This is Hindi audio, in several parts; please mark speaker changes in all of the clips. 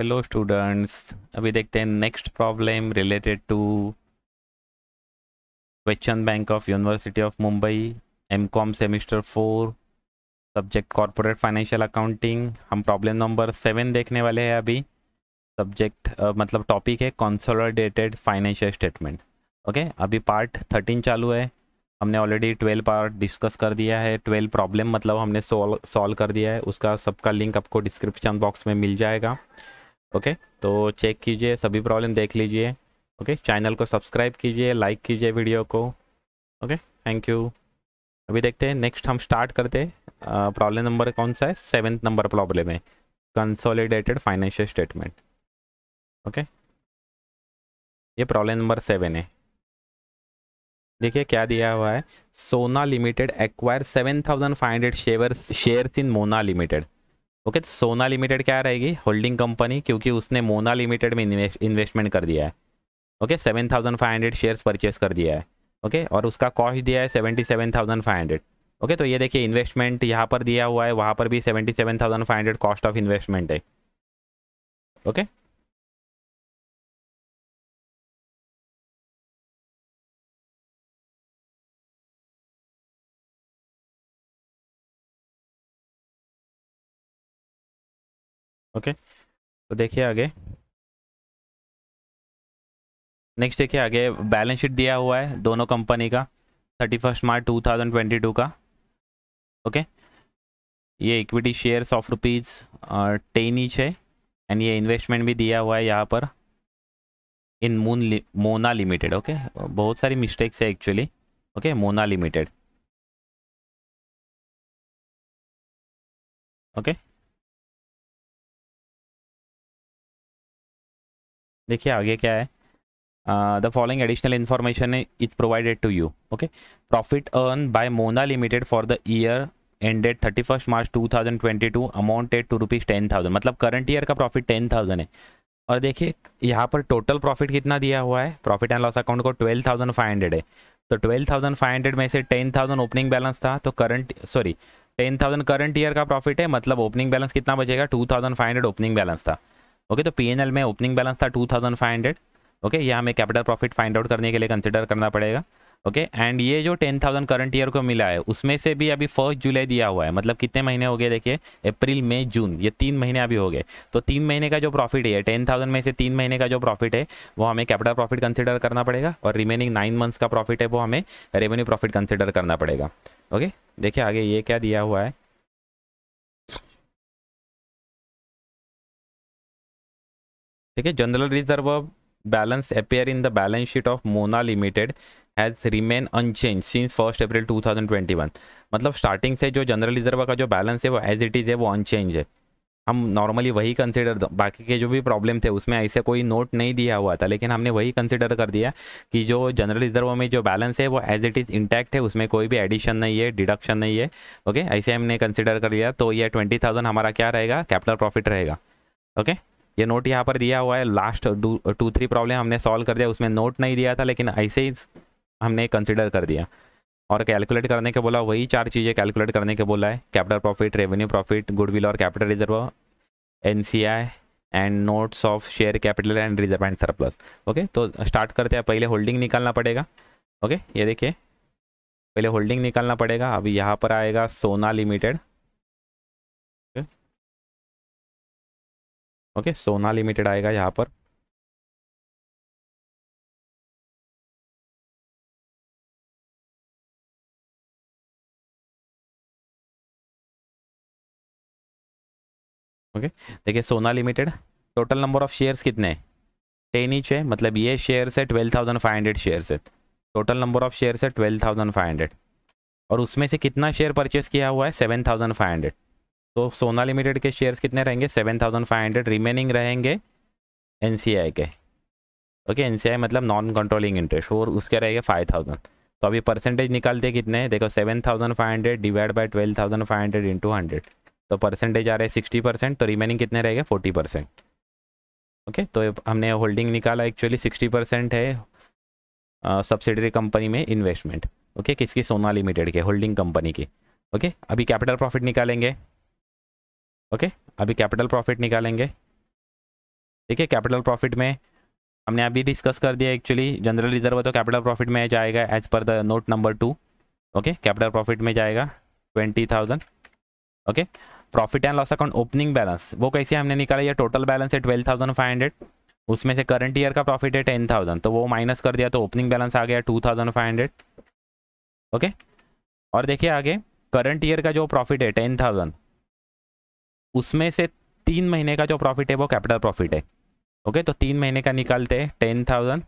Speaker 1: हेलो स्टूडेंट्स अभी देखते हैं next problem related to question bank of university of Mumbai M Com semester four subject corporate financial accounting हम प्रॉब्लम नंबर सेवन देखने वाले हैं अभी सब्जेक्ट uh, मतलब टॉपिक है कंसोलिडेटेड फाइनेंशियल स्टेटमेंट ओके अभी पार्ट थर्टीन चालू है हमने ऑलरेडी ट्वेल्व पार्ट डिस्कस कर दिया है ट्वेल्व प्रॉब्लम मतलब हमने सॉल्व कर दिया है उसका सबका लिंक आपको डिस्क्रिप्शन बॉक्स में मिल जाएगा ओके तो चेक कीजिए सभी प्रॉब्लम देख लीजिए ओके चैनल को सब्सक्राइब कीजिए लाइक कीजिए वीडियो को ओके थैंक यू अभी देखते हैं नेक्स्ट हम स्टार्ट करते हैं प्रॉब्लम नंबर कौन सा है सेवेंथ नंबर प्रॉब्लम है कंसोलिडेटेड फाइनेंशियल स्टेटमेंट ओके ये प्रॉब्लम नंबर सेवन है देखिए क्या दिया हुआ है Sona limited acquire seven thousand five hundred share shares in Mona limited okay तो सोना लिमिटेड क्या रहेगी होल्डिंग कंपनी क्योंकि उसने मोना लिमिटेड में इन्वेस्टमेंट कर दिया है okay seven thousand five hundred shares purchase कर दिया है ओके okay, और उसका कॉस्ट दिया है seventy seven thousand five hundred okay तो ये देखिए इन्वेस्टमेंट यहाँ पर दिया हुआ है वहाँ पर भी seventy seven thousand five hundred cost of
Speaker 2: investment है ओके okay? ओके तो देखिए आगे नेक्स्ट देखिए आगे बैलेंस शीट दिया हुआ है दोनों कंपनी का thirty first March two thousand
Speaker 1: twenty two का ओके ये equity share of rupees ten each है एंड ये इन्वेस्टमेंट भी दिया हुआ है यहाँ पर in moon
Speaker 2: Mona limited okay बहुत सारी मिस्टेक्स है actually okay Mona limited okay देखिए आगे क्या है the following additional information is provided to you okay profit earn by
Speaker 1: Mona limited for the year ended thirty first March two thousand twenty two amount add to rupees ten thousand मतलब करंट ईयर का प्रॉफिट टेन थाउजेंड है और देखिए यहाँ पर टोटल प्रॉफिट कितना दिया हुआ है प्रॉफिट एंड लॉस अकाउंट को ट्वेल्व थाउजेंड फाइव हंड्रेड है तो ट्वेल्व थाउजेंड फाइव हंड्रेड में से टेन थाउजेंड ओपनिंग बैलेंस था तो current sorry ten thousand current year का प्रॉफिट है मतलब ओपनिंग बैलेंस कितना बचेगा two thousand five hundred opening balance था ओके तो पी में ओपनिंग बैलेंस था two thousand five hundred okay ये हमें कैपिटल प्रॉफिट फाइंड आउट करने के लिए कंसिडर करना पड़ेगा ओके एंड ये जो टेन थाउजेंड करंट ईयर को मिला है उसमें से भी अभी फर्स्ट जुलाई दिया हुआ है मतलब कितने महीने हो गए देखिए अप्रैल मई जून ये तीन महीने अभी हो गए तो तीन महीने का जो प्रॉफिट है टेन थाउजेंड में से तीन महीने का जो प्रॉफिट है वो हमें कैपिटल प्रॉफिट कंसिडर करना पड़ेगा और रिमेनिंग नाइन मंथ्स का प्रॉफिट है वो हमें रेवेन्यू प्रॉफिट कंसिडर करना पड़ेगा
Speaker 2: ओके देखिए आगे ये क्या दिया हुआ है ठीक है general reserve balance appear
Speaker 1: in the balance sheet of Mona limited has remain unchange since first April 2021 मतलब स्टार्टिंग से जो जनरल रिजर्व का जो बैलेंस है वो एज इट इज़ है वो अनचेंज है हम नॉर्मली वही कंसिडर बाकी के जो भी प्रॉब्लम थे उसमें ऐसे कोई नोट नहीं दिया हुआ था लेकिन हमने वही कंसिडर कर दिया कि जो जनरल रिजर्व में जो बैलेंस है वो एज इट इज़ इंटैक्ट है उसमें कोई भी एडिशन नहीं है डिडक्शन नहीं है ओके ऐसे हमने कंसिडर कर लिया तो ये ट्वेंटी थाउजेंड हमारा क्या रहेगा कैपिटल प्रॉफिट रहेगा ओके ये नोट यहाँ पर दिया हुआ है लास्ट टू थ्री प्रॉब्लम हमने सॉल्व कर दिया उसमें नोट नहीं दिया था लेकिन ऐसे ही हमने कंसिडर कर दिया और कैलकुलेट करने के बोला वही चार चीज़ें कैलकुलेट करने के बोला है capital profit revenue profit goodwill और capital reserve an and notes of share capital and reserve and surplus okay तो स्टार्ट करते हैं पहले होल्डिंग निकालना पड़ेगा ओके ये देखिए पहले होल्डिंग निकालना
Speaker 2: पड़ेगा अभी यहाँ पर आएगा सोना लिमिटेड ओके सोना लिमिटेड आएगा यहाँ पर ओके देखिए Sona limited total number of shares कितने हैं टेन ईच है मतलब ये
Speaker 1: शेयर्स है twelve thousand five hundred share है टोटल नंबर ऑफ शेयर्स है ट्वेल्व थाउजेंड फाइव हंड्रेड और उसमें से कितना शेयर परचेस किया हुआ है सेवन थाउजेंड फाइव हंड्रेड तो सोना लिमिटेड के शेयर्स कितने रहेंगे seven thousand five hundred remaining रहेंगे एन के ओके एन मतलब नॉन कंट्रोलिंग इंटरेस्ट और उसके रहेगा फाइव थाउजेंड तो अभी परसेंटेज निकालते कितने देखो seven thousand five hundred divide by twelve thousand five hundred into hundred तो परसेंटेज आ रहा है सिक्सटी परसेंट तो रिमेनिंग कितने रहेगा फोर्टी परसेंट ओके तो हमने होल्डिंग निकाला एक्चुअली सिक्सटी परसेंट है सब्सिडरी कंपनी में इन्वेस्टमेंट ओके okay, किसकी सोना लिमिटेड के होल्डिंग कंपनी की ओके okay, अभी कैपिटल प्रॉफिट निकालेंगे ओके अभी कैपिटल प्रॉफिट निकालेंगे ठीक है कैपिटल प्रॉफिट में हमने अभी डिस्कस कर दिया एक्चुअली जनरल रिजर्व तो कैपिटल प्रॉफिट में जाएगा as per the note number two okay capital profit में जाएगा twenty thousand okay profit and loss account opening balance वो कैसे हमने निकाला ये टोटल बैलेंस है ट्वेल्व थाउजेंड फाइव हंड्रेड उसमें से करंट ईयर का प्रॉफिट है टेन थाउजेंड तो वो माइनस कर दिया तो ओपनिंग बैलेंस आ गया two thousand five hundred okay और देखिए आगे करंट ईयर का जो प्रॉफिट है टेन थाउजेंड उसमें से तीन महीने का जो प्रॉफिट है वो कैपिटल प्रॉफिट है ओके तो तीन महीने का निकालते हैं ten thousand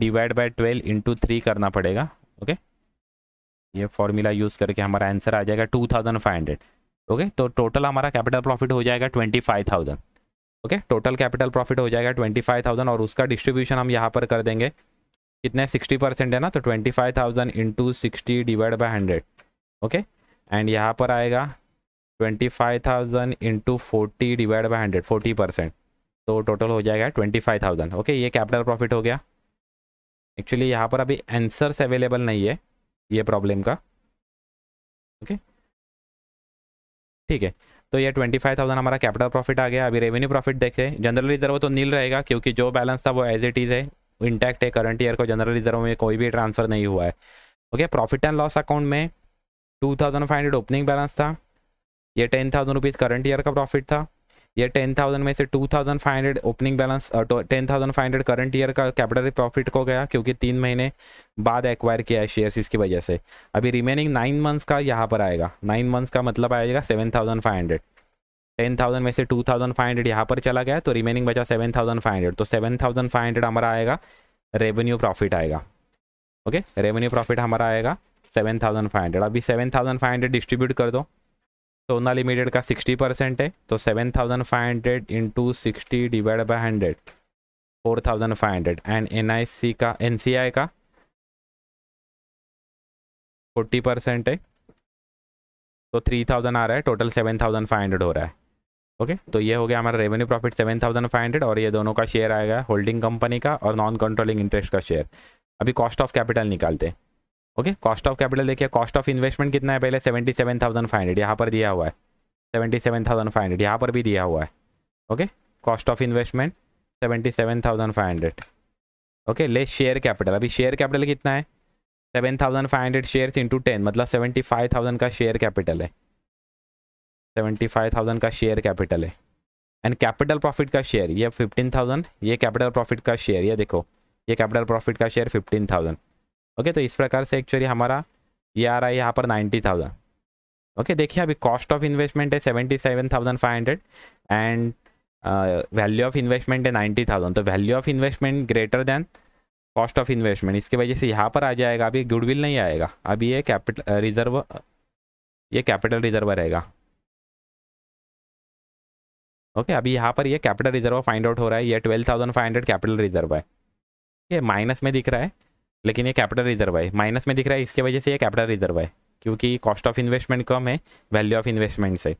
Speaker 1: divide by twelve into three करना पड़ेगा ओके ये फॉर्मूला यूज़ करके हमारा आंसर आ जाएगा two thousand five hundred okay तो टोटल हमारा कैपिटल प्रॉफिट हो जाएगा twenty five thousand okay total capital profit हो जाएगा ट्वेंटी फाइव थाउजेंड और उसका डिस्ट्रीब्यूशन हम यहाँ पर कर देंगे कितने सिक्सटी परसेंट है ना तो twenty five thousand into sixty divide by hundred okay and यहाँ पर आएगा twenty five thousand into forty divide by hundred forty percent तो टोटल हो जाएगा ट्वेंटी फाइव थाउजेंड ओके ये कैपिटल प्रॉफिट हो गया एक्चुअली यहाँ पर अभी आंसर्स अवेलेबल नहीं है ये प्रॉब्लम का ओके okay? ठीक है तो ये ट्वेंटी फाइव थाउजेंड हमारा कैपिटल प्रॉफिट आ गया अभी रेवेन्यू प्रॉफिट देखें जनरल रिजर्व तो नील रहेगा क्योंकि जो बैलेंस था वो एज इट इज़ है इंटैक्ट है करंट ईयर को जनरल रिजर्व में कोई भी ट्रांसफर नहीं हुआ है okay profit and loss account में two thousand five hundred opening balance था ये ten thousand rupees current year का प्रॉफिट था ये टेन थाउजेंड में से two thousand five hundred opening balance तो ten thousand five hundred current year का कैपिटल प्रॉफिट को गया क्योंकि तीन महीने बाद एक्वायर किया है शेयर इसकी वजह से अभी रिमेनिंग नाइन मंथ्स का यहाँ पर आएगा नाइन मंथ्स का मतलब आएगा seven thousand five hundred ten thousand में से टू थाउजेंड फाइव हंड्रेड यहाँ पर चला गया तो रिमेनिंग बचा सेवन थाउजेंड फाइव हंड्रेड तो सेवन थाउजेंड फाइव हंड्रेड हमारा आएगा रेवेन्यू प्रॉफिट आएगा ओके रेवेन्यू प्रॉफिट हमारा आएगा सेवन थाउजेंड फाइव हंड्रेड अभी seven thousand five hundred distribute कर दो तो सोना लिमिटेड का सिक्सटी परसेंट है तो seven thousand five hundred into sixty divide by hundred four thousand five hundred and N I C का एन सी आई का फोर्टी परसेंट है तो थ्री थाउजेंड आ रहा है total seven thousand five hundred हो रहा है ओके तो ये हो गया हमारा revenue profit seven thousand five hundred और ये दोनों का शेयर आएगा होल्डिंग कंपनी का और नॉन कंट्रोलिंग इंटरेस्ट का शेयर अभी कॉस्ट ऑफ कैपिटल निकालते हैं ओके कॉस्ट ऑफ कैपिटल देखिए कॉस्ट ऑफ इन्वेस्टमेंट कितना है पहले seventy seven thousand five hundred यहाँ पर दिया हुआ है seventy seven thousand five hundred यहाँ पर भी दिया हुआ है okay cost of investment seventy seven thousand five hundred okay less share capital अभी शेयर कैपिटल कितना है seven thousand five hundred share into ten मतलब सेवेंटी फाइव थाउजेंड का शेयर कैपिटल है सेवेंटी फाइव थाउजेंड का शेयर कैपिटल है एंड कैपिटल प्रॉफिट का शेयर ये फिफ्टीन थाउजेंड ये कैपिटल प्रॉफिट का शेयर ये देखो ये कैपिटल प्रॉफिट का शेयर फिफ्टीन थाउजेंड ओके तो इस प्रकार से एक्चुअली हमारा ये आ रहा है यहाँ पर नाइन्टी थाउजेंड ओके देखिए अभी कॉस्ट ऑफ इन्वेस्टमेंट है seventy seven thousand five hundred and value of investment है नाइन्टी थाउजेंड तो value of investment greater than cost of investment इसकी वजह से यहाँ पर आ जाएगा अभी गुडविल नहीं आएगा अभी ये कैपिटल रिजर्व uh, ये कैपिटल रिजर्व रहेगा ओके अभी यहाँ पर ये कैपिटल रिजर्व फाइंड आउट हो रहा है ये twelve thousand five hundred capital reserve है ये माइनस में दिख रहा है लेकिन ये कैपिटल रिजर्व है माइनस में दिख रहा है इसके वजह से ये कैपिटल रिजर्व है क्योंकि कॉस्ट ऑफ इन्वेस्टमेंट कम है वैल्यू ऑफ इन्वेस्टमेंट से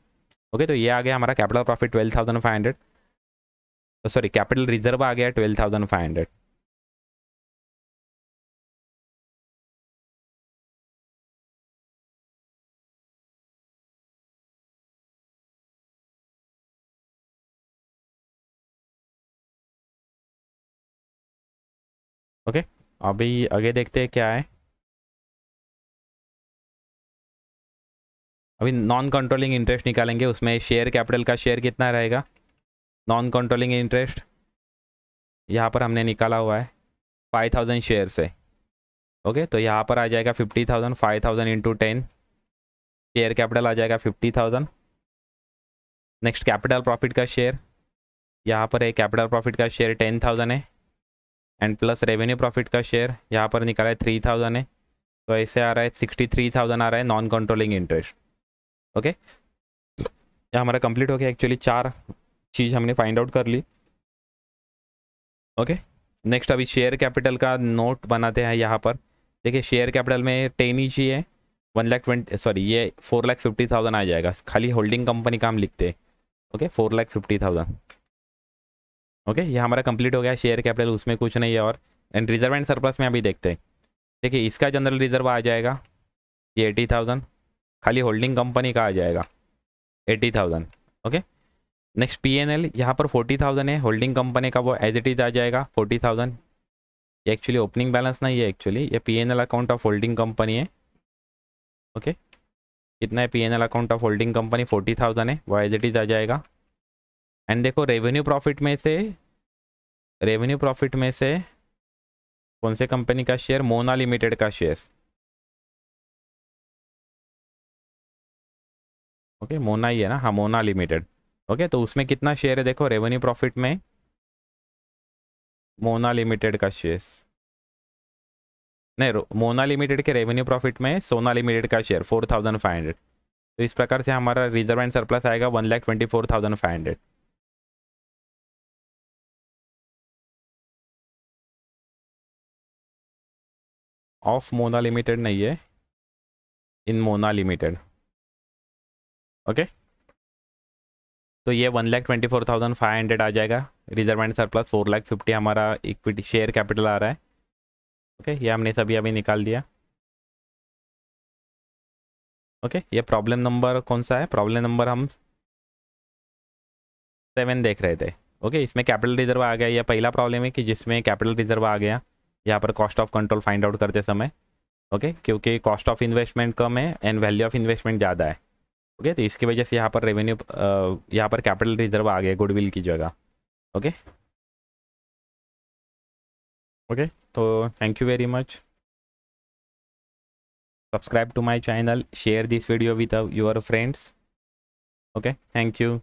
Speaker 2: ओके तो ये आ गया हमारा capital profit twelve thousand five hundred sorry capital reserve आ गया twelve thousand five hundred okay अभी आगे देखते हैं क्या है अभी नॉन कंट्रोलिंग इंटरेस्ट निकालेंगे उसमें शेयर कैपिटल का शेयर कितना रहेगा नॉन कंट्रोलिंग इंटरेस्ट
Speaker 1: यहाँ पर हमने निकाला हुआ है फाइव थाउजेंड शेयर से ओके तो यहाँ पर आ जाएगा fifty thousand five thousand into ten share capital आ जाएगा fifty thousand next capital profit का शेयर यहाँ पर है कैपिटल प्रॉफिट का शेयर टेन थाउजेंड है एंड प्लस रेवेन्यू प्रॉफिट का शेयर यहाँ पर निकाला है थ्री थाउजेंड है तो ऐसे आ रहा है सिक्सटी थ्री थाउजेंड आ रहा है नॉन कंट्रोलिंग इंटरेस्ट ओके यह हमारा कंप्लीट हो गया एक्चुअली चार चीज़ हमने फाइंड आउट कर ली ओके नेक्स्ट अभी शेयर कैपिटल का नोट बनाते हैं यहाँ पर देखिए शेयर कैपिटल में टेन ही है वन लाख ट्वेंटी सॉरी ये फोर लाख फिफ्टी थाउजेंड आ जाएगा खाली होल्डिंग कंपनी का हम लिखते हैं okay four lakh fifty thousand okay ये हमारा कंप्लीट हो गया शेयर कैपिटल उसमें कुछ नहीं है और एंड रिजर्व एंड सरप्लस में अभी देखते हैं देखिए इसका जनरल रिजर्व आ जाएगा ये एटी थाउजेंड खाली होल्डिंग कंपनी का आ जाएगा eighty thousand okay next P N L यहाँ पर फोर्टी थाउजेंड है होल्डिंग कंपनी का वो एज इट इज आ जाएगा फोर्टी थाउजेंड ये एक्चुअली ओपनिंग बैलेंस नहीं है एक्चुअली ये P N L account of holding company है ओके कितना है P N L account of holding company forty thousand है वो एज इट इज आ जाएगा एंड देखो रेवेन्यू प्रॉफिट में से
Speaker 2: रेवेन्यू प्रॉफिट में से कौन से कंपनी का शेयर मोना लिमिटेड का शेयर ओके मोना ही है ना हाँ मोना लिमिटेड ओके तो उसमें कितना शेयर है देखो रेवेन्यू प्रॉफिट में
Speaker 1: मोना लिमिटेड का शेयर्स नहीं मोना लिमिटेड के रेवेन्यू प्रॉफिट में सोना लिमिटेड का share four thousand five hundred तो इस प्रकार से हमारा रिजर्व एंड सरप्लस
Speaker 2: आएगा one lakh twenty four thousand five hundred of Mona limited नहीं है इन मोना लिमिटेड ओके
Speaker 1: तो ये one lakh twenty four thousand five hundred आ जाएगा reserve and surplus four lakh fifty हमारा इक्विटी शेयर कैपिटल आ रहा है ओके ये हमने सभी अभी निकाल दिया
Speaker 2: ओके ये प्रॉब्लम नंबर कौन सा है प्रॉब्लम नंबर हम सेवन देख रहे थे ओके इसमें कैपिटल रिजर्व आ गया यह पहला
Speaker 1: प्रॉब्लम है कि जिसमें कैपिटल रिजर्व आ गया यहाँ पर cost of control find out करते समय ओके क्योंकि कॉस्ट ऑफ इन्वेस्टमेंट कम है एंड वैल्यू ऑफ इन्वेस्टमेंट ज़्यादा है ओके तो इसकी वजह से यहाँ पर रेवेन्यू
Speaker 2: यहाँ पर कैपिटल रिजर्व आ गया गुडविल की जगह ओके ओके तो thank you very much subscribe to my channel share this video with your friends okay thank you